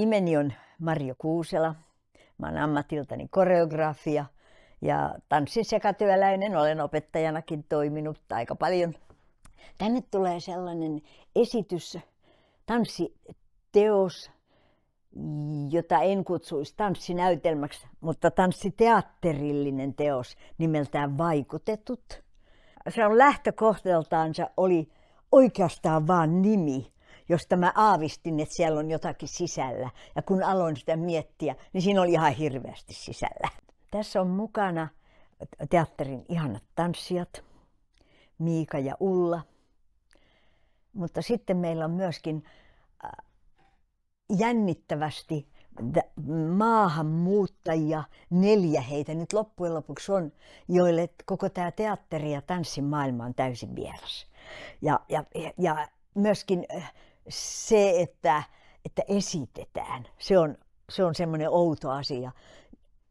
Nimeni on Marjo Kuusela. Mä olen ammatiltani koreografia ja tanssin sekatyöläinen. Olen opettajanakin toiminut aika paljon. Tänne tulee sellainen esitys, tanssiteos, jota en kutsuisi tanssinäytelmäksi, mutta tanssiteatterillinen teos nimeltään Vaikutetut. Se on lähtökohdaltaansa oli oikeastaan vain nimi josta mä aavistin, että siellä on jotakin sisällä. Ja kun aloin sitä miettiä, niin siinä oli ihan hirveästi sisällä. Tässä on mukana teatterin ihanat tanssijat, Miika ja Ulla. Mutta sitten meillä on myöskin äh, jännittävästi maahanmuuttajia, neljä heitä nyt loppujen lopuksi on, joille koko tämä teatteri ja tanssimaailma on täysin vieras. Ja, ja, ja myöskin äh, se, että, että esitetään, se on, se on semmoinen outo asia.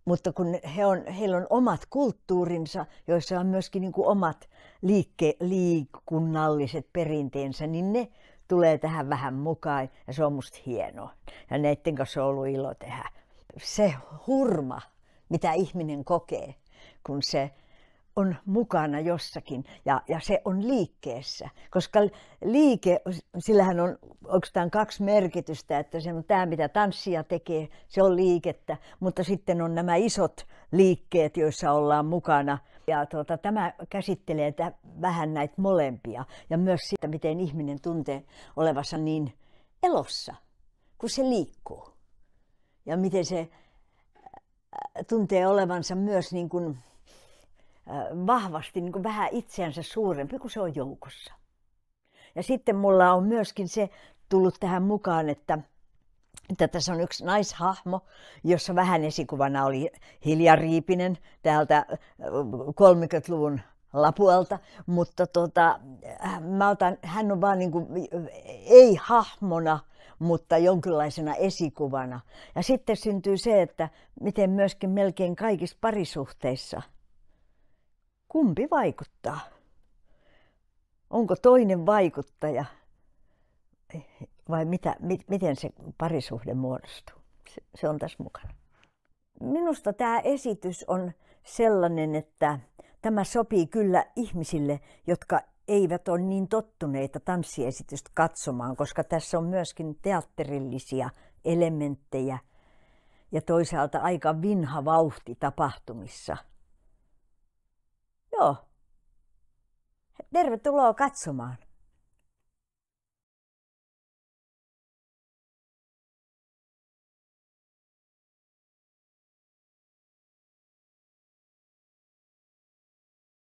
Mutta kun he on, heillä on omat kulttuurinsa, joissa on myöskin niin kuin omat liikke, liikunnalliset perinteensä, niin ne tulee tähän vähän mukaan ja se on musta hienoa. Ja näiden kanssa on ollut ilo tehdä. Se hurma, mitä ihminen kokee, kun se on mukana jossakin ja, ja se on liikkeessä, koska liike, sillähän on oikeastaan kaksi merkitystä, että se on tämä, mitä tanssia tekee, se on liikettä, mutta sitten on nämä isot liikkeet, joissa ollaan mukana. Ja tuota, tämä käsittelee tä, vähän näitä molempia ja myös sitä, miten ihminen tuntee olevansa niin elossa, kun se liikkuu. Ja miten se tuntee olevansa myös niin kuin vahvasti niin kuin vähän itseänsä suurempi kuin se on joukossa. Ja sitten mulla on myöskin se tullut tähän mukaan, että, että tässä on yksi naishahmo, jossa vähän esikuvana oli Hilja Riipinen täältä 30-luvun Lapuelta, mutta tota, äh, mä otan, hän on vaan niin kuin, ei hahmona, mutta jonkinlaisena esikuvana. Ja sitten syntyy se, että miten myöskin melkein kaikissa parisuhteissa – kumpi vaikuttaa? Onko toinen vaikuttaja vai mitä, miten se parisuhde muodostuu? Se on tässä mukana. Minusta tämä esitys on sellainen, että tämä sopii kyllä ihmisille, jotka eivät ole niin tottuneita tanssiesitystä katsomaan, koska tässä on myöskin teatterillisia elementtejä ja toisaalta aika vinha vauhti tapahtumissa – Joo. Tervetuloa katsomaan.